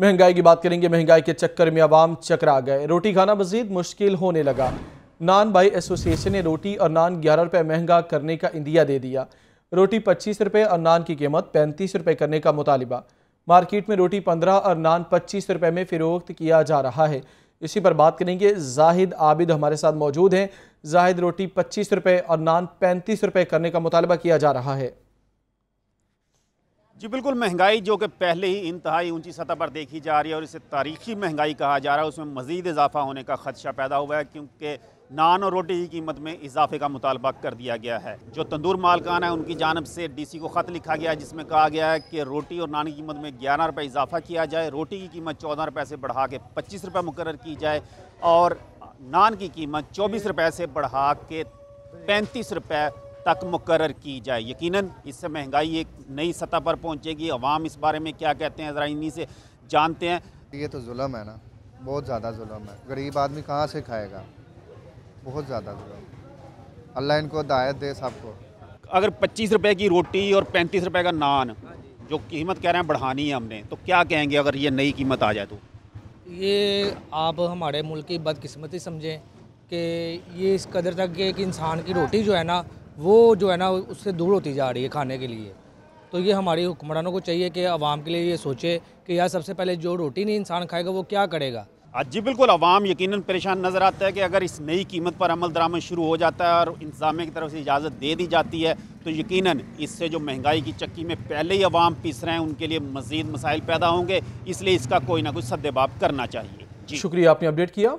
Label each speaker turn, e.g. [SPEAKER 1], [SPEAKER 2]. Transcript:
[SPEAKER 1] महंगाई की बात करेंगे महंगाई के चक्कर में आवाम चकरा गए रोटी खाना मजीद मुश्किल होने लगा नान बाई एसोसिएशन ने रोटी और नान ग्यारह रुपये महंगा करने का इंदिया दे दिया रोटी पच्चीस रुपये और नान की कीमत पैंतीस रुपये करने का मुतालबा मार्केट में रोटी पंद्रह और नान पच्चीस रुपये में फ़रोख्त किया जा रहा है इसी पर बात करेंगे जाहिद आबिद हमारे साथ मौजूद हैं जाहिद रोटी पच्चीस रुपये और नान पैंतीस रुपये करने का मुतालबा किया जा रहा है
[SPEAKER 2] जी बिल्कुल महंगाई जो कि पहले ही इंतहाई ऊंची सतह पर देखी जा रही है और इसे तारीखी महंगाई कहा जा रहा है उसमें मज़ीद इजाफा होने का खदशा पैदा हुआ है क्योंकि नान और रोटी की कीमत में इजाफे का मुतालबा कर दिया गया है जो तंदूर मालकान है उनकी जानब से डी सी को ख़त लिखा गया है जिसमें कहा गया है कि रोटी और नान की कीमत में ग्यारह रुपये इजाफा किया जाए रोटी की कीमत चौदह रुपये से बढ़ा के पच्चीस रुपये मुकर की जाए और नान की कीमत चौबीस रुपये से बढ़ा के पैंतीस रुपये तक मुकर की जाए यकीन इससे महंगाई एक नई सतह पर पहुँचेगी अवाम इस बारे में क्या कहते हैं ज़रा इन्हीं से जानते हैं
[SPEAKER 3] ये तो जुल्म है ना बहुत ज़्यादा जुल्म है गरीब आदमी कहाँ से खाएगा बहुत ज़्यादा जुल्म अल्लाह इनको दायत दे सबको
[SPEAKER 2] अगर पच्चीस रुपये की रोटी और पैंतीस रुपए का नान जो कीमत कह रहे हैं बढ़ानी है हमने तो क्या कहेंगे अगर ये नई कीमत आ जाए तो
[SPEAKER 4] ये आप हमारे मुल्क की बदकस्मती समझें कि ये इस कदर तक कि एक इंसान की रोटी जो है ना वो जो है ना उससे दूर होती जा रही है खाने के लिए तो ये हमारे हुक्मरानों को चाहिए कि आवाम के लिए ये सोचे कि यार सबसे पहले
[SPEAKER 2] जो रोटी नहीं इंसान खाएगा वो क्या करेगा आज जी बिल्कुल आवाम यकीन परेशान नज़र आता है कि अगर इस नई कीमत पर अमल दरामद शुरू हो जाता है और इंतजामिया की तरफ से इजाज़त दे दी जाती है तो यकीन इससे जो महंगाई की चक्की में पहले ही अवाम पिस रहे हैं उनके लिए मज़ीद मसाइल पैदा होंगे इसलिए इसका कोई ना कोई सदबाब करना चाहिए जी
[SPEAKER 1] शुक्रिया आपने अपडेट किया